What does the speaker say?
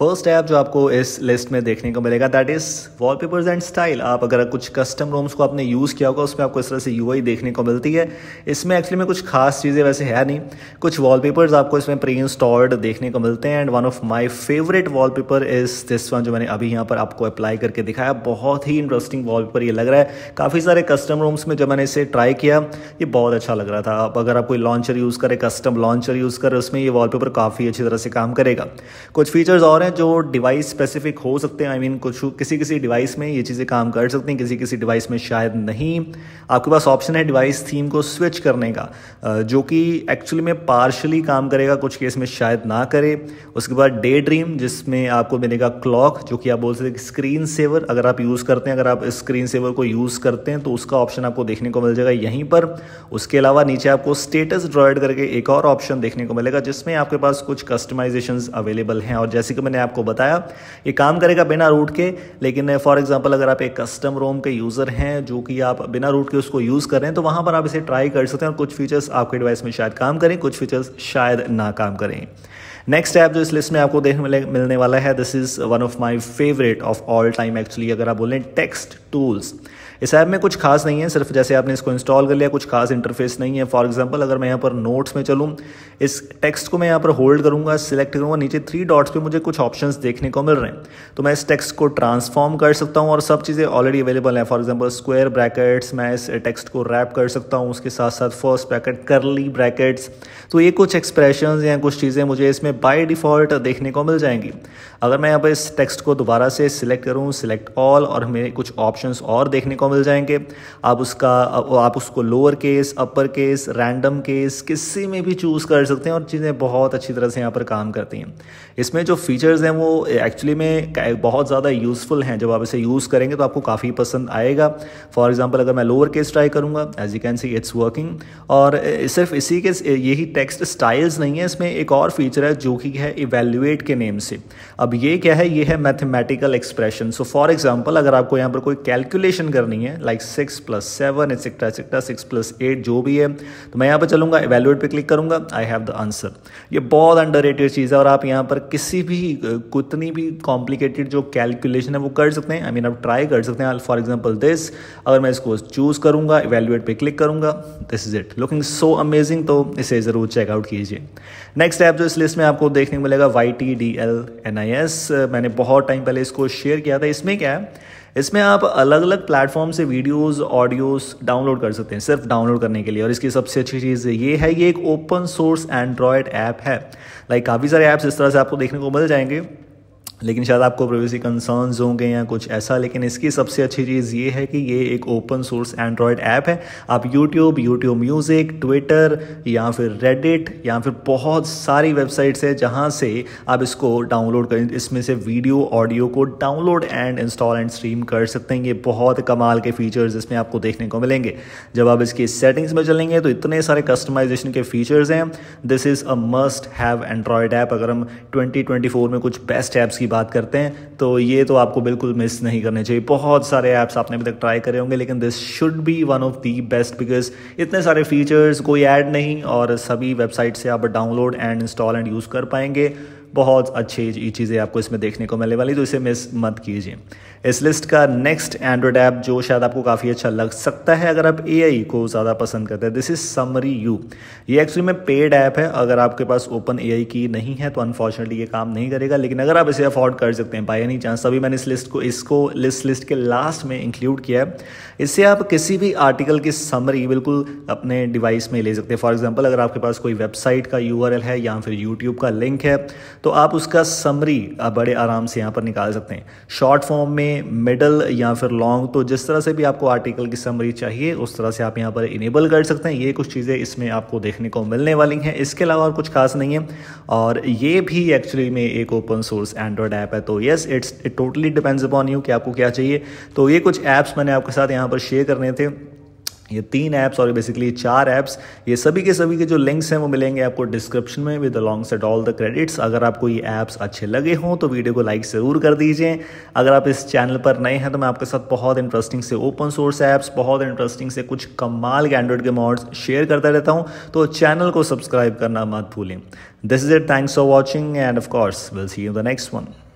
first app जो आपको इस लिस्ट में देखने को मिलेगा that is wallpapers and style आप अगर कुछ कस्टम रोम्स को आपने यूज़ किया होगा उसमें आपको इस तरह से यू देखने को मिलती है इसमें एक्चुअली में कुछ खास चीज़ें वैसे है नहीं कुछ वॉलपेपर्स आपको इसमें प्री इंस्टॉल्ड देखने को मिलते हैं and one of my favourite paper is this one जो मैंने अभी यहाँ पर आपको अप्लाई करके दिखाया बहुत ही इंटरेस्टिंग पेपर ये लग रहा है काफ़ी सारे कस्टम रूम्स में जब मैंने इसे ट्राई किया ये बहुत अच्छा लग रहा था आप अगर आप कोई लॉन्चर यूज़ करें कस्टम लॉन्चर यूज़ करें उसमें ये पेपर काफ़ी अच्छी तरह से काम करेगा कुछ फीचर्स और हैं हैं जो डिवाइस स्पेसिफिक हो सकते हैं आई मीन कुछ किसी किसी डिवाइस में ये चीज़ें काम कर सकती हैं किसी किसी डिवाइस में शायद नहीं आपके पास ऑप्शन है डिवाइस थीम को स्विच करने का जो कि एक्चुअली में पार्शली काम करेगा कुछ केस में शायद ना करे उसके बाद डे ड्रीम जिसमें आपको मिलेगा क्लॉक जो कि आप बोल सकते हैं स्क्रीन सेवर अगर आप यूज़ करते हैं अगर आप स्क्रीन सेवर को यूज़ करते हैं तो उसका ऑप्शन आपको देखने को मिल जाएगा यहीं पर उसके अलावा नीचे आपको स्टेटस ड्रॉइड करके एक और ऑप्शन देखने को मिलेगा जिसमें आपके पास कुछ कस्टमाइजेशन अवेलेबल हैं और जैसे कि मैंने मैंने आपको बताया ये काम करेगा बिना रूट के लेकिन फॉर uh, एग्जाम्पल अगर आप एक कस्टम रोम के यूज़र हैं जो कि आप बिना रूट के उसको यूज़ कर रहे हैं तो वहाँ पर आप इसे ट्राई कर सकते हैं और कुछ फीचर्स आपके डिवाइस में शायद काम करें कुछ फीचर्स शायद ना काम करें नेक्स्ट ऐप जो इस लिस्ट में आपको देखने मिलने वाला है this is one of my favourite of all time actually अगर आप बोलें टेक्स्ट टूल्स इस ऐप में कुछ खास नहीं है सिर्फ जैसे आपने इसको इंस्टॉल कर लिया कुछ खास इंटरफेस नहीं है फॉर एग्जाम्पल अगर मैं यहाँ पर नोट्स में चलूँ इस टेक्स्ट को मैं यहाँ पर होल्ड करूँगा सिलेक्ट करूँगा नीचे थ्री डॉट्स पर मुझे कुछ ऑप्शन देखने को मिल रहे हैं तो मैं इस टेक्स्ट को ट्रांसफॉर्म कर सकता हूँ और सब चीज़ें ऑलरेडी अवेलेबल हैं फॉर एग्जाम्पल स्क्वेयर ब्रैकेट्स मैं इस टेक्स्ट को रैप कर सकता हूँ उसके साथ साथ फर्स्ट ब्रैकेट करली ब्रैकेट्स तो ये कुछ एक्सप्रेशन या कुछ चीज़ें मुझे इसमें बाई डिफ़ॉल्ट देखने को मिल जाएंगी अगर मैं यहाँ पर इस टेक्स्ट को दोबारा से सिलेक्ट करूँ सिलेक्ट ऑल और मेरे कुछ ऑप्शन और देखने को मिल जाएंगे आप उसका आप उसको lower case upper case random case किसी में भी चूज़ कर सकते हैं और चीज़ें बहुत अच्छी तरह से यहाँ पर काम करती हैं इसमें जो फीचर्स हैं वो एक्चुअली में बहुत ज़्यादा यूज़फुल हैं जब आप इसे यूज़ करेंगे तो आपको काफ़ी पसंद आएगा फॉर एग्जाम्पल अगर मैं लोअर केस ट्राई करूँगा as you can see it's working और सिर्फ इसी के यही टेक्स्ट स्टाइल्स नहीं है इसमें एक और फीचर है जो कि है इवेल्युएट के नेम से अब ये क्या है ये है mathematical expression so for example अगर आपको यहाँ पर कोई कैलकुलेशन करनी नहीं है like six plus seven etcetera etcetera six plus eight जो भी है तो मैं यहाँ पर चलूँगा एवेलुएट पे क्लिक करूँगा आई हैव द आंसर ये बहुत अंडर चीज़ है और आप यहाँ पर किसी भी कितनी भी कॉम्प्लिकेटेड जो कैलकुलेशन है वो कर सकते हैं आई मीन आप ट्राई कर सकते हैं फॉर एग्जाम्पल दिस अगर मैं इसको चूज़ करूँगा एवेलुएट पे क्लिक करूँगा this is it looking so amazing तो इसे ज़रूर चेकआउट कीजिए नेक्स्ट ऐप जो इस लिस्ट में आपको देखने को मिलेगा Y T D L N I S मैंने बहुत टाइम पहले इसको शेयर किया था इसमें क्या है इसमें आप अलग अलग प्लेटफॉर्म से वीडियोस ऑडियोस डाउनलोड कर सकते हैं सिर्फ डाउनलोड करने के लिए और इसकी सबसे अच्छी चीज़ ये है ये एक ओपन सोर्स एंड्रॉयड ऐप है लाइक काफ़ी सारे ऐप्स इस तरह से आपको देखने को मिल जाएंगे लेकिन शायद आपको प्राइवेसी कंसर्न्स होंगे या कुछ ऐसा लेकिन इसकी सबसे अच्छी चीज़ ये है कि ये एक ओपन सोर्स एंड्रॉयड ऐप है आप यूट्यूब यूट्यूब म्यूज़िक ट्विटर या फिर रेडिट या फिर बहुत सारी वेबसाइट्स है जहाँ से आप इसको डाउनलोड करें इसमें से वीडियो ऑडियो को download and install and stream कर सकते हैं ये बहुत कमाल के फीचर्स इसमें आपको देखने को मिलेंगे जब आप इसकी सेटिंग्स में चलेंगे तो इतने सारे कस्टमाइजेशन के फीचर्स हैं this is a must have Android app अगर हम ट्वेंटी में कुछ बेस्ट ऐप्स की बात करते हैं तो ये तो आपको बिल्कुल मिस नहीं करने चाहिए बहुत सारे ऐप्स आपने अभी तक ट्राई करे होंगे लेकिन this should be one of the best because इतने सारे फीचर्स कोई ऐड नहीं और सभी वेबसाइट से आप download and install and use कर पाएंगे बहुत अच्छी चीज़ें आपको इसमें देखने को मिलने वाली तो इसे मिस मत कीजिए इस लिस्ट का नेक्स्ट एंड्रॉयड ऐप जो शायद आपको काफ़ी अच्छा लग सकता है अगर आप ए को ज़्यादा पसंद करते हैं दिस इज़ समरी यू ये एक्चुअली में पेड ऐप है अगर आपके पास ओपन ए की नहीं है तो अनफॉर्चुनेटली ये काम नहीं करेगा लेकिन अगर आप इसे अफोर्ड कर सकते हैं बाई एनी चांस तभी मैंने इस लिस्ट को इसको लिस्ट लिस्ट के लास्ट में इंक्लूड किया है इससे आप किसी भी आर्टिकल की समरी बिल्कुल अपने डिवाइस में ले सकते हैं फॉर एग्जाम्पल अगर आपके पास कोई वेबसाइट का यू है या फिर यूट्यूब का लिंक है तो आप उसका समरी बड़े आराम से यहाँ पर निकाल सकते हैं शॉर्ट फॉर्म में में मिडल या फिर लॉन्ग तो जिस तरह से भी आपको आर्टिकल की समरी चाहिए उस तरह से आप यहाँ पर इनेबल कर सकते हैं ये कुछ चीज़ें इसमें आपको देखने को मिलने वाली हैं इसके अलावा और कुछ खास नहीं है और ये भी एक्चुअली में एक ओपन सोर्स एंड्रॉयड ऐप है तो yes it's it totally depends upon you कि आपको क्या चाहिए तो ये कुछ ऐप्स मैंने आपके साथ यहाँ पर शेयर करने थे ये तीन ऐप्स और बेसिकली चार ऐप्स ये सभी के सभी के जो लिंक्स हैं वो मिलेंगे आपको डिस्क्रिप्शन में with along set all the credits अगर आपको ये ऐप्स अच्छे लगे हों तो वीडियो को लाइक ज़रूर कर दीजिए अगर आप इस चैनल पर नए हैं तो मैं आपके साथ बहुत इंटरेस्टिंग से ओपन सोर्स ऐप्स बहुत इंटरेस्टिंग से कुछ कमाल के एंड्रॉइड के मॉड्स शेयर करता रहता हूँ तो चैनल को सब्सक्राइब करना मत भूलें this is it thanks for watching and of course will see you the next one